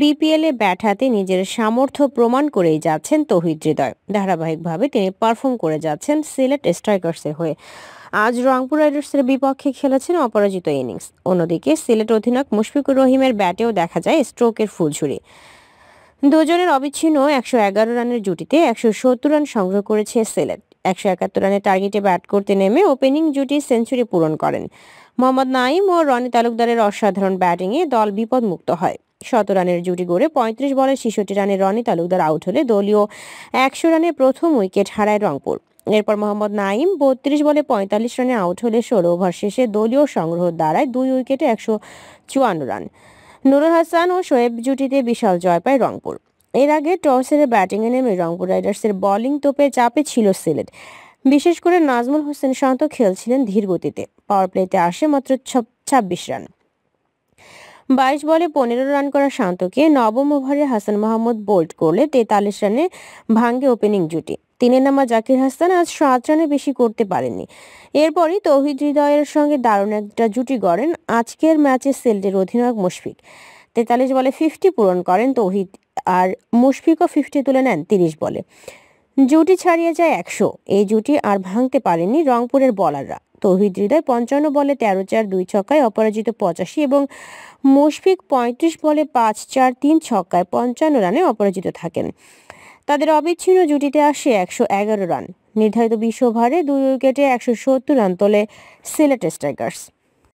বিপিএলে ব্যাট হাতে নিজের সামর্থ্য প্রমাণ করেই যাচ্ছেন তহিদ হৃদয় ধারাবাহিকভাবে তিনি পারফর্ম করে যাচ্ছেন সিলেট স্ট্রাইকার্সের হয়ে আজ রংপুর রাইডার্সের বিপক্ষে খেলেছেন অপরাজিত ইনিংস অন্যদিকে সিলেট অধিনায়ক মুশফিকুর রহিমের ব্যাটেও দেখা যায় স্ট্রোকের ফুলঝুরি দুজনের অবিচ্ছিন্ন একশো এগারো রানের জুটিতে একশো সত্তর রান সংগ্রহ করেছে সিলেট একশো একাত্তর রানের টার্গেটে ব্যাট করতে নেমে ওপেনিং জুটি সেঞ্চুরি পূরণ করেন মোহাম্মদ নাইম ও রনি তালুকদারের অসাধারণ ব্যাটিংয়ে দল বিপদমুক্ত হয় শত রানের জুটি গড়ে পঁয়ত্রিশ বলে ছেষট্টি রানে রনি তালুকদার আউট হলে দলীয় একশো রানে প্রথম উইকেট হারায় রংপুর এরপর মোহাম্মদ নাইম বত্রিশ বলে পঁয়তাল্লিশ রানে আউট হলে ষোলো ওভার শেষে দলীয় সংগ্রহ দাঁড়ায় দুই উইকেটে একশো চুয়ান্ন রান নুরুল হাসান ও শোয়েব জুটিতে বিশাল জয় পায় রংপুর এর আগে টসের ব্যাটিংয়ে নেমে রংপুর রাইডার্সের বোলিং তোপে চাপে ছিল সিলেট বিশেষ করে নাজমুল হোসেন শান্ত খেলছিলেন ধীর গতিতে পাওয়ার প্লেতে আসে মাত্র ছাব্বিশ রান বাইশ বলে পনেরো রান করা শান্তকে নবম ওভারে হাসান মাহমুদ বোল্ড করলে তেতাল্লিশ রানে ভাঙ্গে ওপেনিং জুটি তিনের নামা জাকির হাসান আজ সাত রানে বেশি করতে পারেননি এরপরই তৌহিদ হৃদয়ের সঙ্গে দারুণ একটা জুটি গড়েন আজকের ম্যাচে সেল্টের অধিনায়ক মুশফিক তেতাল্লিশ বলে ফিফটি পূরণ করেন তৌহিদ আর মুশফিকও ফিফটি তুলে নেন তিরিশ বলে জুটি ছাড়িয়ে যায় একশো এই জুটি আর ভাঙতে পারেনি রংপুরের বলাররা তৌহিদ হৃদয় পঞ্চান্ন বলে তেরো চার দুই ছক্কায় অপরাজিত পঁচাশি এবং মুশফিক পঁয়ত্রিশ বলে পাঁচ চার তিন ছক্কায় পঞ্চান্ন রানে অপরাজিত থাকেন তাদের অবিচ্ছিন্ন জুটিতে আসে একশো এগারো রান নির্ধারিত বিশ্ব ওভারে দুই উইকেটে একশো সত্তর রান তোলে সিলেট স্ট্রাইকার্স